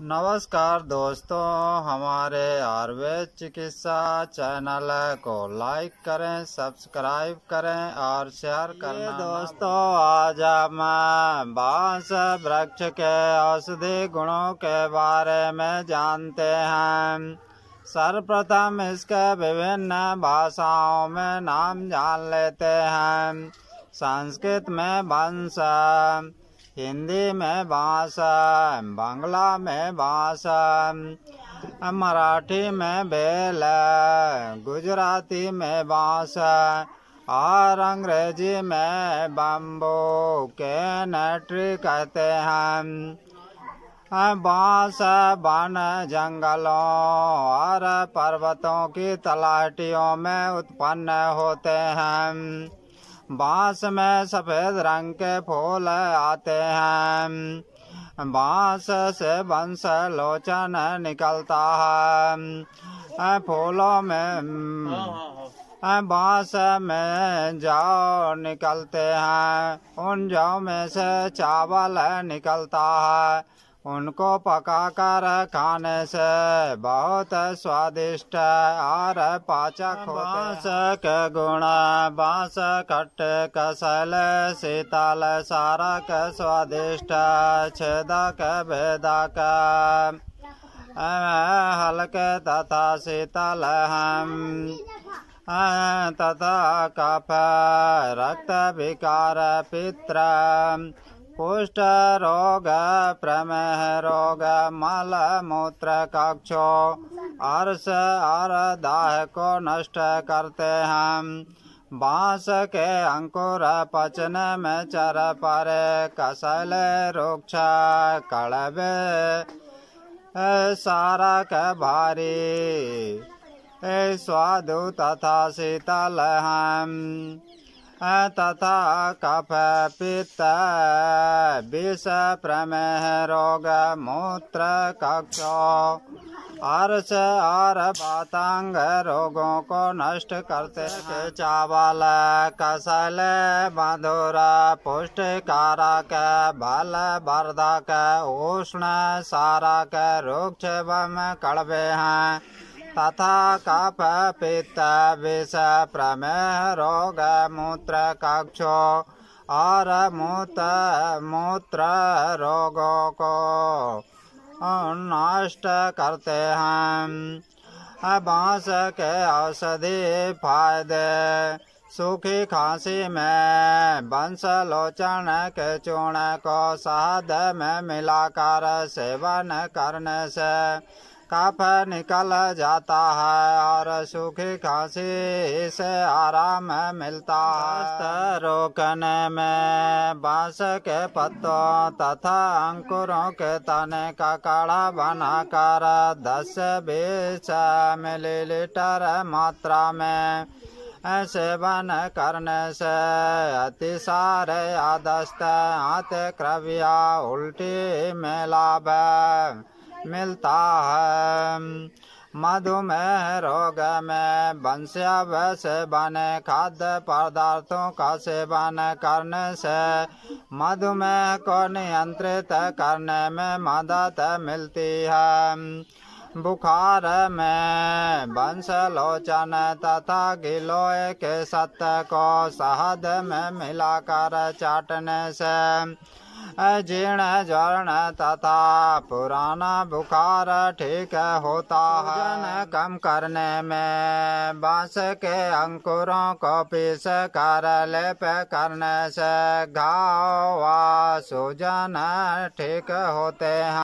नमस्कार दोस्तों हमारे आयुर्वेद चिकित्सा चैनल को लाइक करें सब्सक्राइब करें और शेयर करें दोस्तों आज हम बांस वृक्ष के औषधि गुणों के बारे में जानते हैं सर्वप्रथम इसके विभिन्न भाषाओं में नाम जान लेते हैं संस्कृत में वंश हिंदी में भाषा बांग्ला में भाषा मराठी में बेल गुजराती में भाषा और अंग्रेजी में बम्बू के नट्री कहते हैं बांस वन जंगलों और पर्वतों की तलाटियों में उत्पन्न होते हैं बांस में सफेद रंग के फूल आते हैं बांस से वंश लोचन निकलता है फूलों में हाँ, हाँ, हाँ। बांस में जाओ निकलते हैं उन जाओ में से चावल निकलता है उनको पकाकर खाने से बहुत स्वादिष्ट और पाचक हाँ, बांस के गुण बांस कट कसल शीतल सारक स्वादिष्ट छेदक भेदक हल्के तथा शीतल हम तथा कफ रक्त विकार पित्र पुष्ट रोग प्रमेह रोग मल मूत्र कक्षो अर्स अर दाह को नष्ट करते हैं बांस के अंकुर पचन में चर परे कसल रुक्ष कड़बे सारा के भारी स्वादु तथा शीतल हम तथा कफ पित्त विष प्रमेह रोग मूत्र कक्ष अर्ष और बातांग रोगों को नष्ट करते के चावल कसल मधुर पुष्टिकारक बल वर्धक उष्ण सारक वृक्ष एवं कड़वे हैं तथा कफ पित्त विष प्रमेह रोग मूत्र कक्ष और मूत मूत्र रोगों को नष्ट करते हैं बांस के औषधि फायदे सूखी खांसी में बंश लोचन के चूर्ण को शहद में मिलाकर सेवन करने से कफ निकल जाता है और सुखी खांसी से आराम मिलता है रोकने में बांस के पत्तों तथा अंकुरों के तने का काढ़ा बनाकर दस बीस मिलीलीटर मात्रा में सेवन करने से अति सारे आदस्त आते क्रविया उल्टी में लाभ मिलता है मधुमेह रोग में वंश्यावश बने खाद्य पदार्थों का सेवन करने से मधुमेह को नियंत्रित करने में मदद मिलती है बुखार में वंशलोचन तथा गिलोय के सत्य को शहद में मिलाकर चाटने से जीर्ण जर्ण तथा पुराना बुखार ठीक होता है कम करने में बांस के अंकुरों को पीस कर लेप करने से घाव सूजन ठीक होते हैं